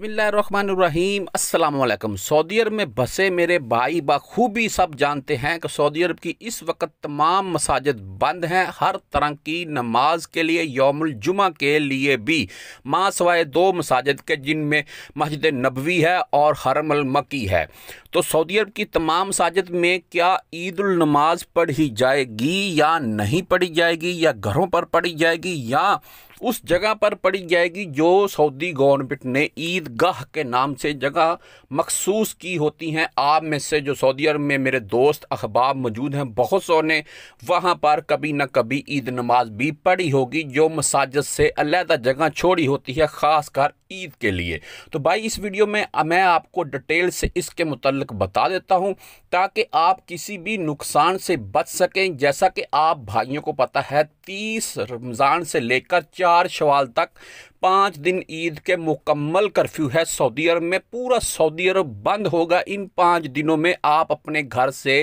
बसमीम अल्लाम सऊदी अरब में बसे मेरे भाई बखूबी सब जानते हैं कि सऊदी अरब की इस वक्त तमाम मसाजिद बंद हैं हर तरह की नमाज के लिए यौमुलजुमा के लिए भी माँ सवाए दो मसाजिद के जिनमें मस्जिद नबवी है और हरमलमकी है तो सऊदी अरब की तमाम मसाजिद में क्या ईदालनमाज पढ़ी जाएगी या नहीं पढ़ी जाएगी या घरों पर पढ़ी जाएगी या उस जगह पर पड़ी जाएगी जो सऊदी गवर्नमेंट ने ईदगाह के नाम से जगह मखसूस की होती हैं आप में से जो सऊदी अरब में मेरे दोस्त अखबाब मौजूद हैं बहुत सौ ने वहाँ पर कभी ना कभी ईद नमाज भी पढ़ी होगी जो मसाजद से अलहदा जगह छोड़ी होती है ख़ासकर ईद के लिए तो भाई इस वीडियो में मैं आपको डिटेल से इसके मुतलक बता देता हूँ ताकि आप किसी भी नुकसान से बच सकें जैसा कि आप भाइयों को पता है तीस रमज़ान से लेकर चार शवाल तक पाँच दिन ईद के मुकम्मल कर्फ्यू है सऊदी अरब में पूरा सऊदी अरब बंद होगा इन पाँच दिनों में आप अपने घर से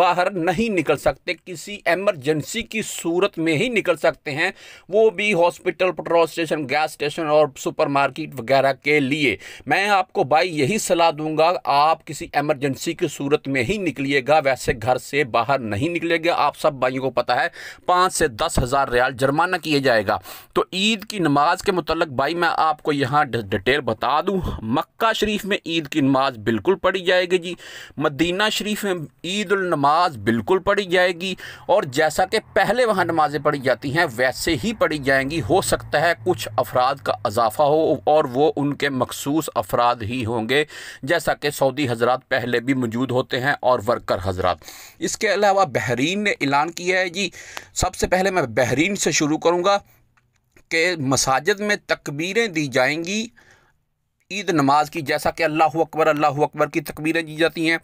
बाहर नहीं निकल सकते किसी एमरजेंसी की सूरत में ही निकल सकते हैं वो भी hospital petrol station gas station और सुपरमार्केट वगैरह के लिए मैं आपको भाई यही सलाह दूंगा आप किसी एमरजेंसी की सूरत में ही निकलिएगा वैसे घर से बाहर नहीं निकलेगा आप सब भाइयों को पता है पाँच से दस हज़ार रियाल जुर्माना किया जाएगा तो ईद की नमाज के मतलब भाई मैं आपको यहाँ डिटेल बता दूँ मक्का शरीफ में ईद की नमाज बिल्कुल पढ़ी जाएगी जी मदीना शरीफ में ईद नमाज बिल्कुल पढ़ी जाएगी और जैसा कि पहले वहाँ नमाज़ें पढ़ी जाती हैं वैसे ही पढ़ी जाएंगी हो सकता है कुछ अफराद का अजाफा हो और वो उनके मखसूस अफराद ही होंगे जैसा कि सऊदी हजरात पहले भी मौजूद होते हैं और वर्कर हजरात इसके अलावा बहरीन ने ऐलान किया है जी सबसे पहले मैं बहरीन से शुरू करूँगा कि मसाजिद में तकबीरें दी जाएंगी ईद नमाज की जैसा कि अल्लाह अकबर अल्लाह अकबर की तकबीरें दी जाती हैं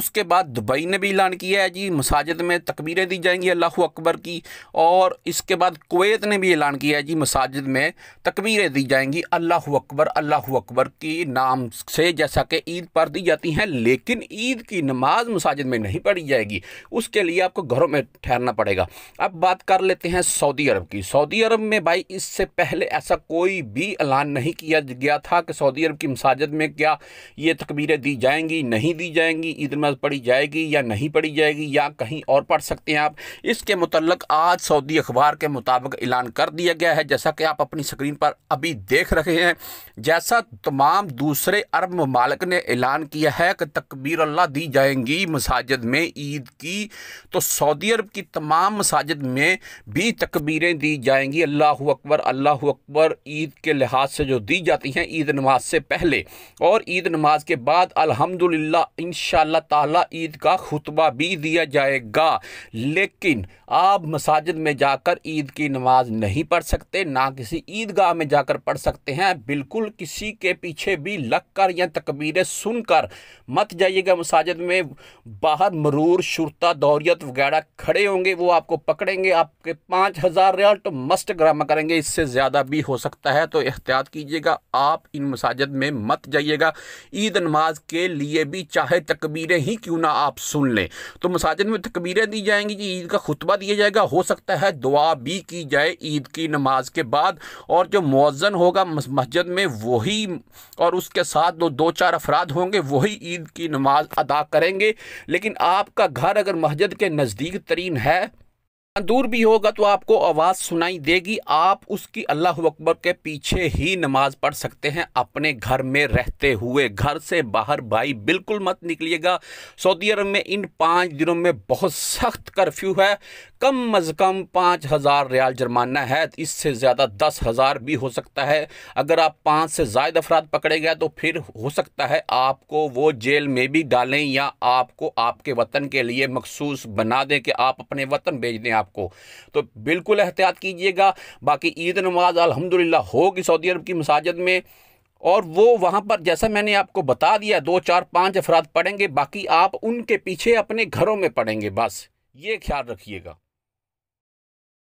उसके बाद दुबई ने भी ऐलान किया है जी मसाजिद में तकबीरें दी जाएंगी अल्लाह अकबर की और इसके बाद कुवैत ने भी ऐलान किया है जी मसाजिद में तकबीरें दी जाएंगी अल्लाह अकबर अल्लाह अकबर की नाम से जैसा कि ईद पर दी जाती हैं लेकिन ईद की नमाज मसाजिद में नहीं पढ़ी जाएगी उसके लिए आपको घरों में ठहरना पड़ेगा अब बात कर लेते हैं सऊदी अरब की सऊदी अरब में भाई इससे पहले ऐसा कोई भी ऐलान नहीं किया गया था कि सऊदी अरब की मसाजद में क्या ये तकबीरें दी जाएंगी नहीं दी जाएंगी ईद नमाज पढ़ी जाएगी या नहीं पढ़ी जाएगी या कहीं और पढ़ सकते हैं आप इसके मतलब आज सऊदी अखबार के मुताबिक ऐलान कर दिया गया है जैसा कि आप अपनी स्क्रीन पर अभी देख रहे हैं जैसा तमाम दूसरे अरब ममालक ने ऐलान किया है कि तकबीर अल्लाह दी जाएंगी मसाजिद में ईद की तो सऊदी अरब की तमाम मसाजद में भी तकबीरें दी जाएंगी अल्लाह अकबर अल्लाह अकबर ईद के लिहाज से जो दी जाती हैं ईद नमाज से पहले और ईद नमाज के बाद अल्हम्दुलिल्लाह इन ताला ईद का खुतबा भी दिया जाएगा लेकिन आप मसाजिद में जाकर ईद की नमाज नहीं पढ़ सकते ना किसी ईदगाह में जाकर पढ़ सकते हैं बिल्कुल किसी के पीछे भी लग कर या तकबीरें सुनकर मत जाइएगा मसाजिद में बाहर मरूर शुरता दौरियत वगैरह खड़े होंगे वो आपको पकड़ेंगे आपके पाँच हज़ार रियाल तो मस्ट ग्रामा करेंगे इससे ज़्यादा भी हो सकता है तो एहतियात कीजिएगा आप इन मसाजिद मस्जिद में मत जाइएगा ईद नमाज के लिए भी चाहे तकबीरें ही क्यों ना आप सुन लें तो मसाजिद में तकबीरें दी जाएंगी जी ईद का खुतबा दिया जाएगा हो सकता है दुआ भी की जाए ईद की नमाज के बाद और जो मौजन होगा मस्जिद में वही और उसके साथ दो दो चार अफराद होंगे वही ईद की नमाज अदा करेंगे लेकिन आपका घर अगर मस्जिद के नज़दीक तरीन है दूर भी होगा तो आपको आवाज़ सुनाई देगी आप उसकी अल्लाह अकबर के पीछे ही नमाज पढ़ सकते हैं अपने घर में रहते हुए घर से बाहर भाई बिल्कुल मत निकलिएगा सऊदी अरब में इन पाँच दिनों में बहुत सख्त कर्फ्यू है कम अज़ कम पाँच हज़ार रियाल जुर्माना है इससे ज़्यादा दस हज़ार भी हो सकता है अगर आप पाँच से ज़ायद अफराद पकड़े गए तो फिर हो सकता है आपको वो जेल में भी डालें या आपको आपके वतन के लिए मखसूस बना दें कि आप अपने वतन भेज दें आप आपको तो बिल्कुल एहतियात कीजिएगा बाकी ईद नमाज अलहमदिल्ला होगी सऊदी अरब की मसाजद में और वो वहाँ पर जैसा मैंने आपको बता दिया दो चार पाँच अफराद पढ़ेंगे बाकी आप उनके पीछे अपने घरों में पढ़ेंगे बस ये ख्याल रखिएगा